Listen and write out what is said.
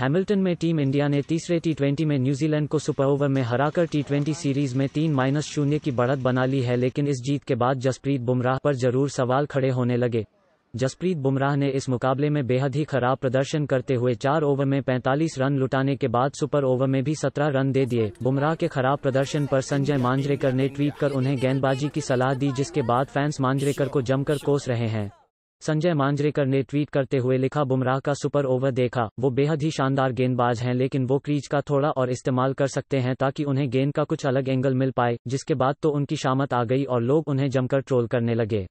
Hamilton में team India ने तीसरे टी में न्यूजीलैंड को सुपर ओवर में हराकर टी सीरीज में तीन माइनस शून्य की बढ़त बना ली है लेकिन इस जीत के बाद जसप्रीत बुमराह पर जरूर सवाल खड़े होने लगे जसप्रीत बुमराह ने इस मुकाबले में बेहद ही खराब प्रदर्शन करते हुए चार ओवर में 45 रन लुटाने के बाद सुपर ओवर में भी 17 रन दे दिए बुमराह के खराब प्रदर्शन पर संजय मांजरेकर ने ट्वीट कर उन्हें गेंदबाजी की सलाह दी जिसके बाद फैंस मांजरेकर को जमकर कोस रहे हैं संजय मांजरेकर ने ट्वीट करते हुए लिखा बुमराह का सुपर ओवर देखा वो बेहद ही शानदार गेंदबाज हैं लेकिन वो क्रीज का थोड़ा और इस्तेमाल कर सकते हैं ताकि उन्हें गेंद का कुछ अलग एंगल मिल पाए जिसके बाद तो उनकी शामत आ गई और लोग उन्हें जमकर ट्रोल करने लगे